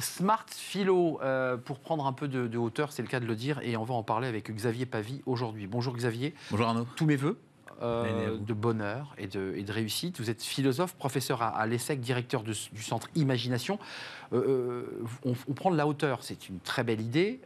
Smart Philo, euh, pour prendre un peu de, hauteur, c'est le cas de le dire, et on va en parler avec Xavier Pavie aujourd'hui. Bonjour Xavier. Bonjour Arnaud. Tous mes voeux. Euh, de bonheur et de, réussite. Vous êtes philosophe, professeur à, l'ESSEC, directeur du centre Imagination. Euh, on, prend de la hauteur, c'est une très belle idée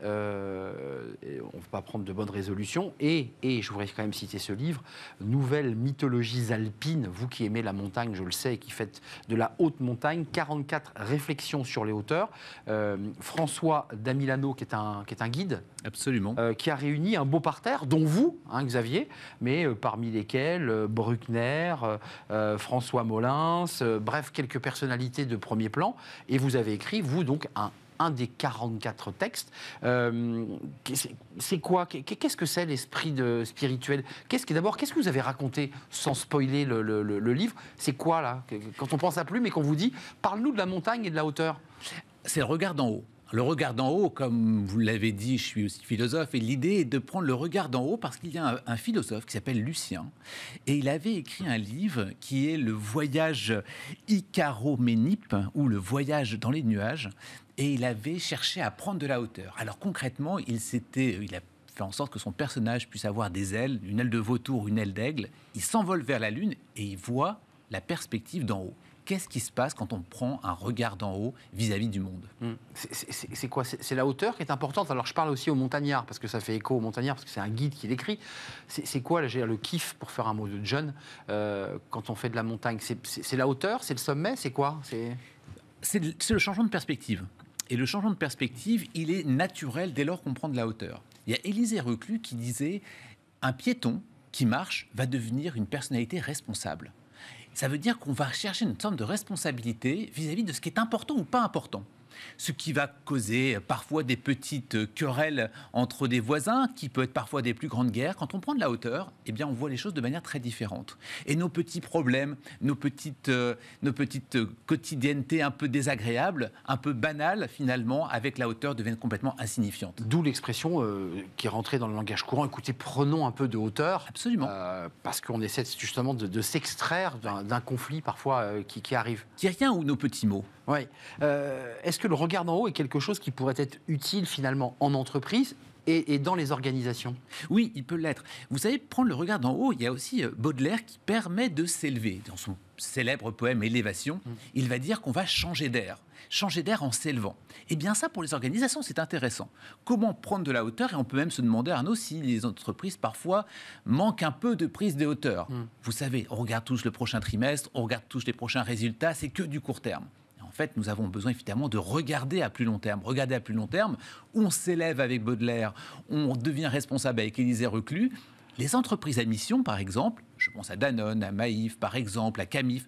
ne pas prendre de bonnes résolutions. Et, et je voudrais quand même citer ce livre, Nouvelles mythologies alpines, vous qui aimez la montagne, je le sais, et qui faites de la haute montagne, 44 réflexions sur les hauteurs. Euh, François Damilano, qui est un, qui est un guide. Absolument. Euh, qui a réuni un beau parterre, dont vous, hein, Xavier, mais euh, parmi lesquels Bruckner, François Molins, bref, quelques personnalités de premier plan. Et vous avez écrit, vous, donc, un un des 44 textes. Euh, c'est quoi Qu'est-ce que c'est l'esprit spirituel Qu'est-ce que d'abord Qu'est-ce que vous avez raconté sans spoiler le, livre C'est quoi là Quand on pense à plume et qu'on vous dit, parle-nous de la montagne et de la hauteur. C'est le regard d'en haut. Le regard d'en haut, comme vous l'avez dit, je suis aussi philosophe, et l'idée est de prendre le regard d'en haut parce qu'il y a un, philosophe qui s'appelle Lucien, et il avait écrit un livre qui est Le voyage Icaroménipe, ou Le voyage dans les nuages, et il avait cherché à prendre de la hauteur. Alors concrètement, il s'était, il a fait en sorte que son personnage puisse avoir des ailes, une aile de vautour, une aile d'aigle. Il s'envole vers la lune et il voit la perspective d'en haut qu'est-ce qui se passe quand on prend un regard d'en haut vis-à-vis du monde hmm. C'est quoi C'est la hauteur qui est importante. Alors je parle aussi aux montagnards, parce que ça fait écho aux montagnards, parce que c'est un guide qui l'écrit. C'est quoi le kiff, pour faire un mot de John, euh, quand on fait de la montagne C'est la hauteur C'est le sommet C'est quoi C'est le changement de perspective. Et le changement de perspective, il est naturel dès lors qu'on prend de la hauteur. Il y a Élisée Reclus qui disait, un piéton qui marche va devenir une personnalité responsable ça veut dire qu'on va chercher une forme de responsabilité vis à -vis de ce qui est important ou pas important ce qui va causer parfois des petites querelles entre des voisins, qui peut être parfois des plus grandes guerres. Quand on prend de la hauteur, eh bien, on voit les choses de manière très différente. Et nos petits problèmes, nos petites, euh, nos petites quotidiennetés un peu désagréables, un peu banales finalement, avec la hauteur deviennent complètement insignifiantes. D'où l'expression euh, qui est rentrée dans le langage courant. Écoutez, prenons un peu de hauteur. Absolument. Euh, parce qu'on essaie justement de, s'extraire d'un conflit parfois qui, arrive. Qui rien ou nos petits mots. Oui. Est-ce que le regard d'en haut est quelque chose qui pourrait être utile finalement en entreprise et, dans les organisations Oui, il peut l'être. Vous savez, prendre le regard d'en haut, il y a aussi euh, Baudelaire qui permet de s'élever. Dans son célèbre poème Élévation, hum. il va dire qu'on va changer d'air, changer d'air en s'élevant. Et eh bien ça, pour les organisations, c'est intéressant. Comment prendre de la hauteur Et on peut même se demander, Arnaud, si les entreprises, parfois, manquent un peu de prise de hauteur. Hum. Vous savez, on regarde tous le prochain trimestre, on regarde tous les prochains résultats, c'est que du court terme. En fait, nous avons besoin évidemment de regarder à plus long terme. Regarder à plus long terme, on s'élève avec Baudelaire, on devient responsable avec Élisée Reclus, les entreprises à mission, par exemple, je pense à Danone, à Maïf, par exemple, à Camif,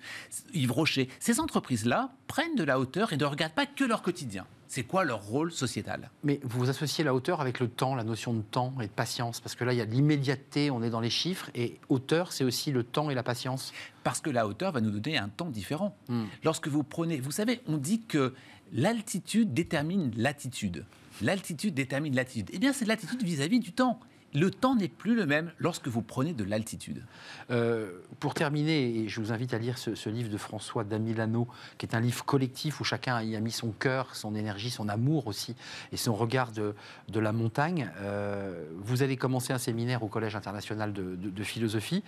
Yves Rocher, ces entreprises-là prennent de la hauteur et ne regardent pas que leur quotidien. C'est quoi leur rôle sociétal Mais vous associez la hauteur avec le temps, la notion de temps et de patience, parce que là, il y a l'immédiateté, on est dans les chiffres, et hauteur, c'est aussi le temps et la patience. Parce que la hauteur va nous donner un temps différent. Hmm. Lorsque vous prenez, vous savez, on dit que l'altitude détermine l'attitude. L'altitude détermine l'attitude. Eh bien, c'est l'attitude vis-à-vis du temps le temps n'est plus le même lorsque vous prenez de l'altitude. Euh, pour terminer, et je vous invite à lire ce, livre de François Damilano, qui est un livre collectif où chacun y a mis son cœur, son énergie, son amour aussi, et son regard de, la montagne. Euh, vous allez commencer un séminaire au Collège international de, philosophie.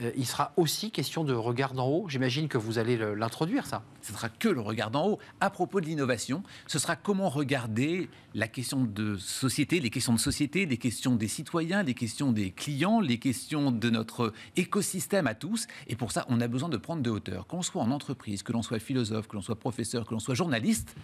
Euh, il sera aussi question de regard d'en haut. J'imagine que vous allez l'introduire, ça. Ce ne sera que le regard d'en haut. À propos de l'innovation, ce sera comment regarder la question de société, les questions de société, des questions des citoyens, les questions des clients, les questions de notre écosystème à tous. Et pour ça, on a besoin de prendre de hauteur. Qu'on soit en entreprise, que l'on soit philosophe, que l'on soit professeur, que l'on soit journaliste,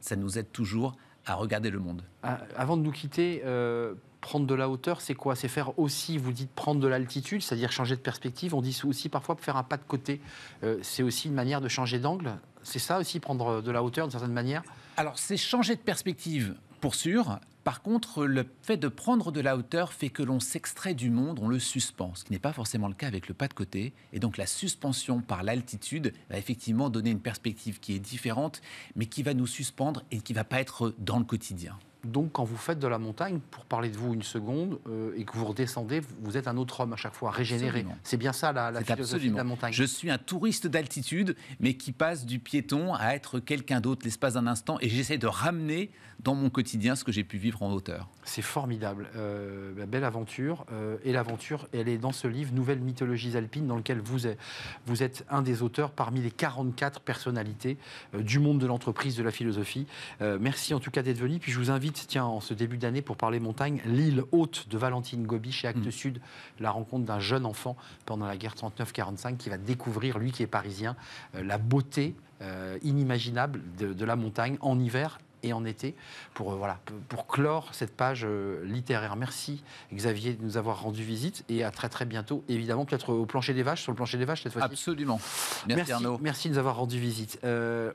ça nous aide toujours à à regarder le monde. Ah, avant de nous quitter, euh, prendre de la hauteur, c'est quoi C'est faire aussi, vous dites prendre de l'altitude, c'est-à-dire changer de perspective. On dit aussi parfois faire un pas de côté. Euh, c'est aussi une manière de changer d'angle. C'est ça aussi, prendre de la hauteur d'une certaine manière Alors, c'est changer de perspective pour sûr par contre, le fait de prendre de la hauteur fait que l'on s'extrait du monde, on le suspend, ce qui n'est pas forcément le cas avec le pas de côté. Et donc la suspension par l'altitude va effectivement donner une perspective qui est différente, mais qui va nous suspendre et qui ne va pas être dans le quotidien. Donc, quand vous faites de la montagne, pour parler de vous une seconde, euh, et que vous redescendez, vous êtes un autre homme à chaque fois, régénéré. C'est bien ça la, la philosophie de la montagne. Je suis un touriste d'altitude, mais qui passe du piéton à être quelqu'un d'autre l'espace d'un instant, et j'essaie de ramener dans mon quotidien ce que j'ai pu vivre en hauteur. C'est formidable, euh, belle aventure. Euh, et l'aventure, elle est dans ce livre, Nouvelles mythologies alpines, dans lequel vous êtes, vous êtes un des auteurs parmi les 44 personnalités du monde de l'entreprise, de la philosophie. merci en tout cas d'être venu, puis je vous invite tiens, en ce début d'année, pour parler montagne, l'île haute de Valentine Gobi chez Actes mm. Sud, la rencontre d'un jeune enfant pendant la guerre 39-45 qui va découvrir, lui qui est parisien, euh, la beauté euh, inimaginable de, de, la montagne en hiver et en été pour, euh, voilà, pour clore cette page euh, littéraire. Merci Xavier de nous avoir rendu visite et à très très bientôt, évidemment, peut-être euh, au plancher des vaches, sur le plancher des vaches cette fois-ci. Absolument. Merci, Arnaud. Merci de nous avoir rendu visite.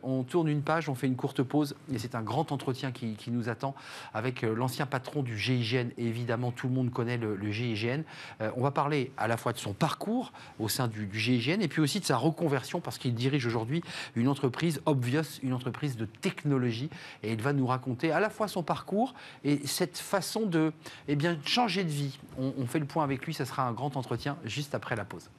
on tourne une page, on fait une courte pause et c'est un grand entretien qui, nous attend avec l'ancien patron du GIGN. évidemment, tout le monde connaît le, GIGN. on va parler à la fois de son parcours au sein du, du GIGN et puis aussi de sa reconversion parce qu'il dirige aujourd'hui une entreprise Obvious, une entreprise de technologie. Et il va nous raconter à la fois son parcours et cette façon de eh bien, changer de vie. On, on fait le point avec lui, ça sera un grand entretien juste après la pause.